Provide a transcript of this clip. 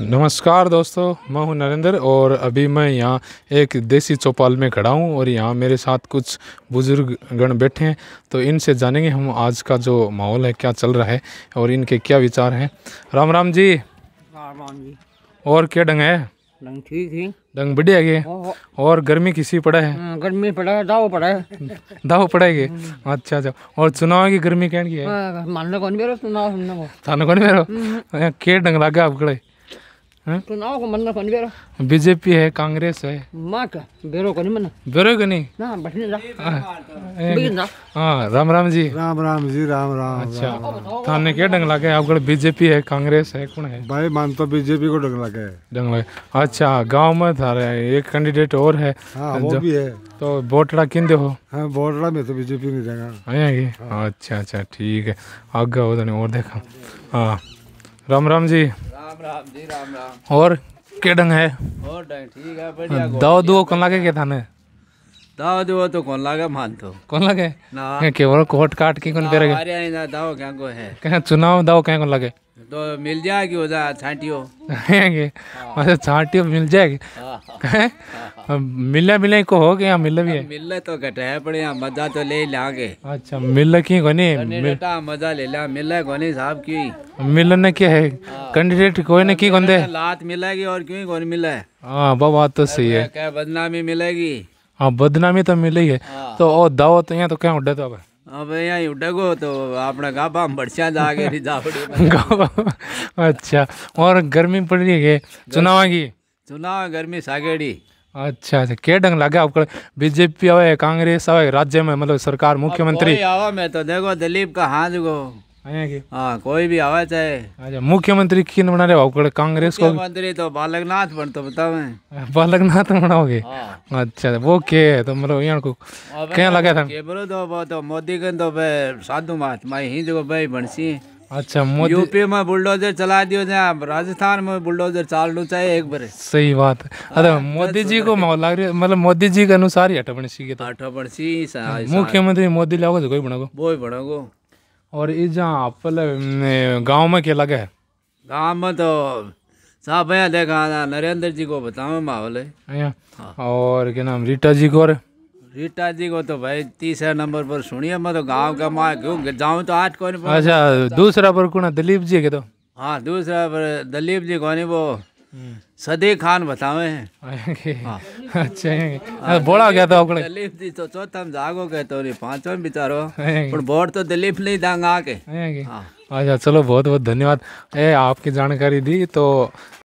नमस्कार दोस्तों मैं हूं नरेंद्र और अभी मैं यहाँ एक देसी चौपाल में खड़ा हूं और यहाँ मेरे साथ कुछ बुजुर्ग गण बैठे हैं तो इनसे जानेंगे हम आज का जो माहौल है क्या चल रहा है और इनके क्या विचार हैं राम राम जी राम राम जी और क्या ढंग है ढंग ठीक है ढंग बढ़िया गए और गर्मी किसी पड़ा है हाँ, गर्मी पड़ा है दाव पड़ा है दाव पड़ा है अच्छा अच्छा और चुनाव की गर्मी कहने की है हाँ, मानने कौन मेरा चुनाव थाने कौन मेरो के ढंग लगा खड़े बीजेपी है कांग्रेस है राम राम जी राम राम जी राम राम अच्छा थाने के डंग लागे आप बीजेपी है कांग्रेस है कौन है भाई मान तो बीजेपी को डंग लागे डंग लागे अच्छा गांव में था रहे एक कैंडिडेट और है वो भी है तो बोटड़ा किन दे हो बोटड़ा में तो बीजेपी नहीं जाएगा अच्छा अच्छा ठीक है आगे और देखा हाँ राम राम जी राम राम जी राम राम और के ढंग है और ठीक है बढ़िया हाँ, दाव दो कौन लागे के थाने दाव दो तो कौन लागे मान तो कौन लागे ना केवल कोट काट के कौन पेरे अरे ना दाव क्या को है कहां चुनाव दाव क्या को लागे तो मिल जाएगी उधर छाटियो अच्छा हाँ। छाटियो मिल जाएगी हाँ। हाँ। मिले मिले को हो गया मिले भी है मिले तो घटे पड़े यहाँ मजा तो ले लागे अच्छा मिल की को बेटा मजा ले ला मिले को नहीं साहब की मिलने ने क्या है कैंडिडेट कोई ने की कौन दे लात मिलेगी और क्यों कौन मिले हाँ वो बात तो सही है क्या बदनामी मिलेगी हाँ बदनामी तो ही है तो ओ दावत तो यहाँ तो क्या उड़े तो अच्छा और गर्मी पड़ रही है चुनाव की चुनाव गर्मी सागेड़ी अच्छा अच्छा के ढंग लगा आपका बीजेपी आवे कांग्रेस आवे राज्य में मतलब सरकार मुख्यमंत्री आवा मैं तो देखो दिलीप का हाथ गो हाँ कोई भी आवे चाहे मुख्यमंत्री किन बना रहे भाव कांग्रेस को मुख्यमंत्री तो बालकनाथ बन तो बताओ मैं बालकनाथ बनाओगे अच्छा वो के है तो मतलब यहाँ को क्या लगा था बोलो तो वो तो मोदी के तो साधु महात्मा ही को भाई बनसी अच्छा मोदी यूपी में बुलडोजर चला दियो जाए राजस्थान में बुलडोजर चाल लो चाहे एक बार सही बात अरे मोदी जी को माहौल लग रही मतलब मोदी जी के अनुसार ही हटपण सी के तो सी मुख्यमंत्री मोदी लागो तो कोई बनागो वो ही बनागो और ये जहाँ आप गांव में क्या लगे है गांव में तो साहब भैया देखा था नरेंद्र जी को बताओ माहौल है हाँ। और क्या नाम रीटा जी को रीटा जी को तो भाई तीसरे नंबर पर सुनिए मैं तो गांव का माँ क्यों जाऊँ तो आठ कौन अच्छा दूसरा पर कौन दिलीप जी के तो हाँ दूसरा पर दिलीप जी कौन वो सदे खान बतावे हैं हाँ। अच्छा हाँ, बोला गया था दिलीप जी तो चौथा में जागो के तो पांचवा में बिचारो पर बोर्ड तो दिलीप नहीं दांग आके हाँ। अच्छा चलो बहुत बहुत धन्यवाद ए आपकी जानकारी दी तो